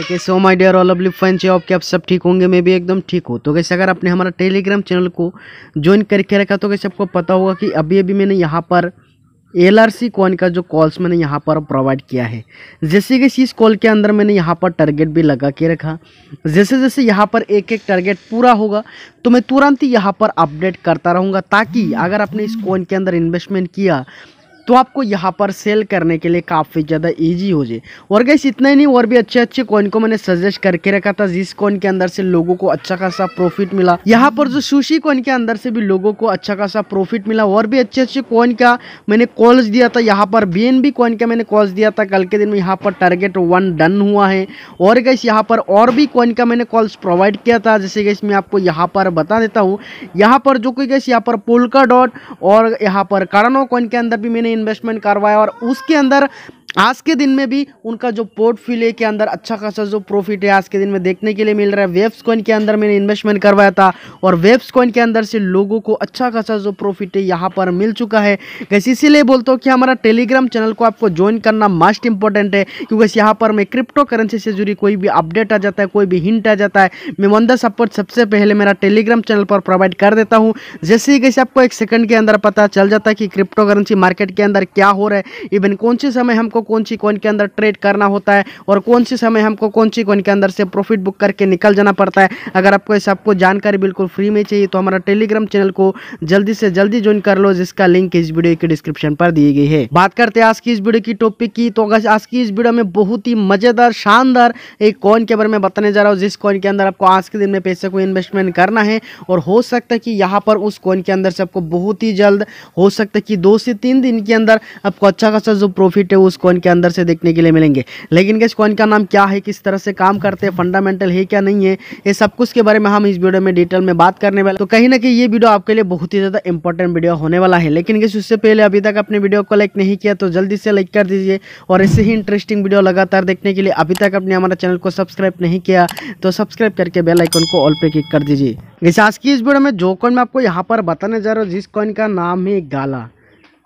हाय कैसे हो my dear all lovely friends चाहिए आपके आप सब ठीक होंगे मैं भी एकदम ठीक हूँ तो कैसे अगर आपने हमारा टेलीग्राम चैनल को ज्वाइन करके रखा तो कैसे आपको पता होगा कि अभी अभी मैंने यहाँ पर एल आर सी कॉइन का जो कॉल्स मैंने यहाँ पर प्रोवाइड किया है जैसे कि इस कॉल के अंदर मैंने यहाँ पर टारगेट भी लगा के रखा जैसे जैसे यहाँ पर एक एक टारगेट पूरा होगा तो मैं तुरंत ही यहाँ पर अपडेट करता रहूँगा ताकि अगर आपने इस कॉइन के अंदर इन्वेस्टमेंट किया तो आपको यहाँ पर सेल करने के लिए काफ़ी ज़्यादा ईजी हो जाए और गैस इतना ही नहीं और भी अच्छे अच्छे कॉइन को मैंने सजेस्ट करके रखा था जिस कॉइन के अंदर से लोगों को अच्छा खासा प्रॉफिट मिला यहाँ पर जो सुशी कॉइन के अंदर से भी लोगों को अच्छा खासा प्रॉफिट मिला और भी अच्छे अच्छे कॉइन का मैंने कॉल्स दिया था यहाँ पर बी एन बी कॉइन का मैंने कॉल्स दिया था कल के दिन में यहाँ पर टारगेट वन डन हुआ है और गैस यहाँ पर और भी कॉइन का मैंने कॉल्स प्रोवाइड किया था जैसे गैस मैं आपको यहाँ पर बता देता हूँ यहाँ पर जो कोई गैस यहाँ पर पोलका डॉट और यहाँ पर कारानो कॉइन के अंदर भी मैंने इन्वेस्टमेंट करवाया और उसके अंदर आज के दिन में भी उनका जो पोर्टफोलियो के अंदर अच्छा खासा जो प्रॉफिट है आज के दिन में देखने के लिए मिल रहा है वेब्स कॉइन के अंदर मैंने इन्वेस्टमेंट करवाया था और वेब्स कॉइन के अंदर से लोगों को अच्छा खासा जो प्रॉफिट है यहाँ पर मिल चुका है कैसे इसीलिए बोलता हूँ कि हमारा टेलीग्राम चैनल को आपको ज्वाइन करना मस्ट इंपॉर्टेंट है क्योंकि यहाँ पर मैं क्रिप्टो करेंसी से जुड़ी कोई भी अपडेट आ जाता है कोई भी हिंट आ जाता है मैं वन सपोर्ट सबसे पहले मेरा टेलीग्राम चैनल पर प्रोवाइड कर देता हूँ जैसे ही कैसे आपको एक सेकंड के अंदर पता चल जाता है कि क्रिप्टो करेंसी मार्केट के अंदर क्या हो रहा है इवन कौन से समय हमको हमको कौन सी कॉइन के अंदर ट्रेड करना होता है और कौन सी समय हमको कौन सी कॉइन के अंदर से प्रॉफिट बुक करके निकल जाना पड़ता है अगर आपको इस सबको जानकारी बिल्कुल फ्री में चाहिए तो हमारा टेलीग्राम चैनल को जल्दी से जल्दी ज्वाइन कर लो जिसका लिंक इस वीडियो के डिस्क्रिप्शन पर दी गई है बात करते हैं आज की इस वीडियो की टॉपिक की तो आज की इस वीडियो में बहुत ही मजेदार शानदार एक कॉइन के बारे में बताने जा रहा हूँ जिस कॉइन के अंदर आपको आज के दिन में पैसे को इन्वेस्टमेंट करना है और हो सकता है कि यहाँ पर उस कॉइन के अंदर से आपको बहुत ही जल्द हो सकता है कि दो से तीन दिन के अंदर आपको अच्छा खासा जो प्रॉफिट है उस कॉइन कॉइन के अंदर से देखने के लिए मिलेंगे लेकिन गैस कॉइन का नाम क्या है किस तरह से काम करते हैं फंडामेंटल है क्या नहीं है ये सब कुछ के बारे में हम इस वीडियो में डिटेल में बात करने वाले तो कहीं ना कहीं ये वीडियो आपके लिए बहुत ही ज़्यादा इंपॉर्टेंट वीडियो होने वाला है लेकिन गैस उससे पहले अभी तक अपने वीडियो को लाइक नहीं किया तो जल्दी से लाइक कर दीजिए और ऐसे ही इंटरेस्टिंग वीडियो लगातार देखने के लिए अभी तक अपने हमारे चैनल को सब्सक्राइब नहीं किया तो सब्सक्राइब करके बेलाइकन को ऑल पे क्लिक कर दीजिए जैसे आज की इस वीडियो में जो कॉइन मैं आपको यहाँ पर बताने जा रहा हूँ जिस कॉइन का नाम है गाला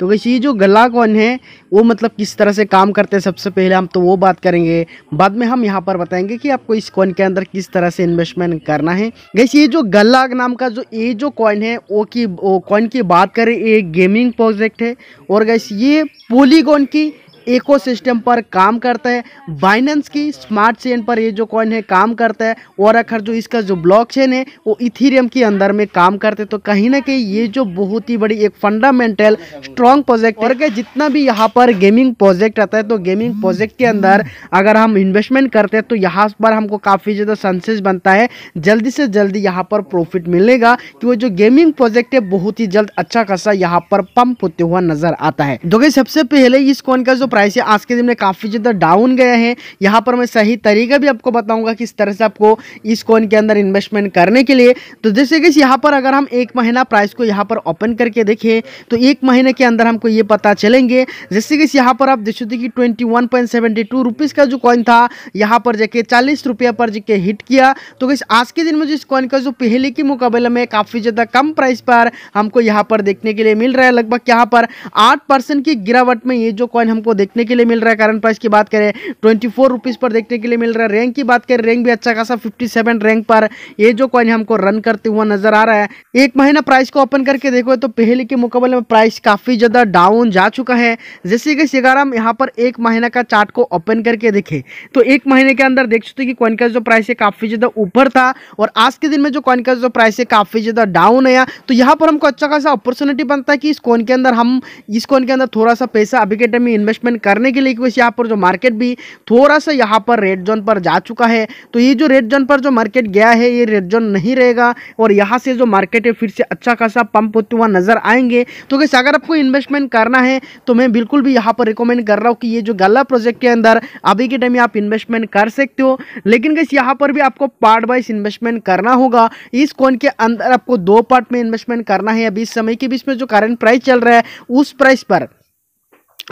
तो वैसे ये जो गला कौन है वो मतलब किस तरह से काम करते हैं सबसे पहले हम तो वो बात करेंगे बाद में हम यहाँ पर बताएंगे कि आपको इस कॉइन के अंदर किस तरह से इन्वेस्टमेंट करना है वैसे ये जो गला नाम का जो ये जो कॉइन है वो की कॉइन की बात करें ये गेमिंग प्रोजेक्ट है और वैसे ये पोलीगोन की इकोसिस्टम पर काम करता है बाइनेंस की स्मार्ट चेन पर ये जो कॉइन है काम करता है और अखर जो इसका जो ब्लॉक चेन है वो इथीरियम के अंदर में काम करते हैं तो कहीं ना कहीं ये जो बहुत ही बड़ी एक फंडामेंटल स्ट्रॉन्ग प्रोजेक्ट और क्या जितना भी यहाँ पर गेमिंग प्रोजेक्ट आता है तो गेमिंग प्रोजेक्ट के अंदर अगर हम इन्वेस्टमेंट करते हैं तो यहाँ पर हमको काफ़ी ज़्यादा सनसेस बनता है जल्दी से जल्दी यहाँ पर प्रॉफिट मिलेगा कि वो जो गेमिंग प्रोजेक्ट है बहुत ही जल्द अच्छा खासा यहाँ पर पंप होते हुआ नजर आता है तो सबसे पहले इस कॉइन का जो प्राइस आज के दिन में काफ़ी ज़्यादा डाउन गए हैं यहाँ पर मैं सही तरीका भी आपको बताऊँगा किस तरह से आपको इस कॉइन के अंदर इन्वेस्टमेंट करने के लिए तो जैसे कि यहाँ पर अगर हम एक महीना प्राइस को यहाँ पर ओपन करके देखें तो एक महीने के अंदर हमको ये पता चलेंगे जैसे कि यहाँ पर आप देख सकते कि ट्वेंटी सेवेंटी टू रुपीज़ का जो कॉइन था यहाँ पर जाके चालीस रुपया पर जाके हिट किया तो किस आज के दिन में जो इस कॉइन का जो पहले के मुकाबले में काफ़ी ज़्यादा कम प्राइस पर हमको यहाँ पर देखने के लिए मिल रहा है लगभग यहाँ पर आठ की गिरावट में ये जो कॉइन हमको देखने के लिए मिल रहा है करंट प्राइस की बात करें ट्वेंटी फोर रुपीज़ पर देखने के लिए मिल रहा है रैंक की बात करें रैंक भी अच्छा खासा फिफ्टी सेवन रैंक पर ये जो कॉइन हमको रन करते हुआ नजर आ रहा है एक महीना प्राइस को ओपन करके देखो तो पहले के मुकाबले में प्राइस काफ़ी ज़्यादा डाउन जा चुका है जैसे कि सिगार हम यहाँ पर एक महीना का चार्ट को ओपन करके देखें तो एक महीने के अंदर देख सकते कि कॉइन का जो प्राइस है काफ़ी ज़्यादा ऊपर था और आज के दिन में जो कॉइन का जो प्राइस है काफ़ी ज़्यादा डाउन आया तो यहाँ पर हमको अच्छा खासा अपॉर्चुनिटी बनता है कि इस कॉइन के अंदर हम इस कॉइन के अंदर थोड़ा सा पैसा अभी के टाइम में इन्वेस्टमेंट मेंटेन करने के लिए क्योंकि यहाँ पर जो मार्केट भी थोड़ा सा यहाँ पर रेड जोन पर जा चुका है तो ये जो रेड जोन पर जो मार्केट गया है ये रेड जोन नहीं रहेगा और यहाँ से जो मार्केट है फिर से अच्छा खासा पंप होते हुआ नजर आएंगे तो कैसे अगर आपको इन्वेस्टमेंट करना है तो मैं बिल्कुल भी यहाँ पर रिकमेंड कर रहा हूँ कि ये जो गला प्रोजेक्ट के अंदर अभी के टाइम आप इन्वेस्टमेंट कर सकते हो लेकिन कैसे यहाँ पर भी आपको पार्ट वाइज इन्वेस्टमेंट करना होगा इस कॉइन के अंदर आपको दो पार्ट में इन्वेस्टमेंट करना है अभी इस समय के बीच में जो करेंट प्राइस चल रहा है उस प्राइस पर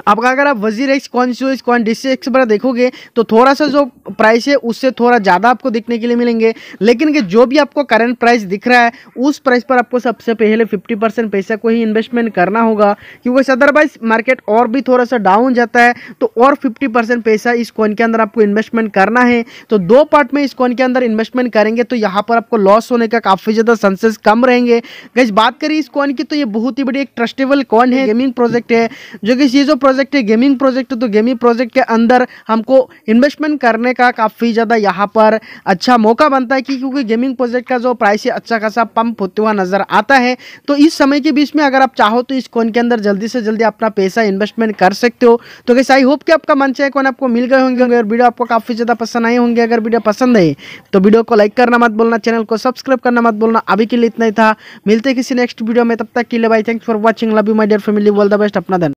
आपका अगर आप वजीर एक्स कौन सी एक्स कॉइन डिस एक्स पर देखोगे तो थोड़ा सा जो प्राइस है उससे थोड़ा ज़्यादा आपको दिखने के लिए मिलेंगे लेकिन कि जो भी आपको करंट प्राइस दिख रहा है उस प्राइस पर आपको सबसे पहले 50 परसेंट पैसा को ही इन्वेस्टमेंट करना होगा क्योंकि अदरवाइज मार्केट और भी थोड़ा सा डाउन जाता है तो और फिफ्टी पैसा इस कॉइन के अंदर आपको इन्वेस्टमेंट करना है तो दो पार्ट में इस कॉइन के अंदर इन्वेस्टमेंट करेंगे तो यहाँ पर आपको लॉस होने का काफ़ी ज़्यादा चांसेस कम रहेंगे गैस बात करें इस कॉइन की तो ये बहुत ही बड़ी एक ट्रस्टेबल कॉइन है गेमिंग प्रोजेक्ट है जो कि ये जो प्रोजेक्ट है गेमिंग प्रोजेक्ट तो गेमिंग प्रोजेक्ट के अंदर हमको इन्वेस्टमेंट करने का काफ़ी ज़्यादा यहाँ पर अच्छा मौका बनता है कि क्योंकि गेमिंग प्रोजेक्ट का जो प्राइस है अच्छा खासा पंप होते हुआ नज़र आता है तो इस समय के बीच में अगर आप चाहो तो इस कोन के अंदर जल्दी से जल्दी अपना पैसा इन्वेस्टमेंट कर सकते हो तो कैसे आई होप कि आपका मन चाहे कौन आपको मिल गए होंगे अगर वीडियो आपको काफ़ी ज़्यादा पसंद आए होंगे अगर वीडियो पसंद है तो वीडियो को लाइक करना मत बोलना चैनल को सब्सक्राइब करना मत बोलना अभी के लिए इतना ही था मिलते किसी नेक्स्ट वीडियो में तब तक के लिए भाई thanks for watching love you my dear family all the best अपना धन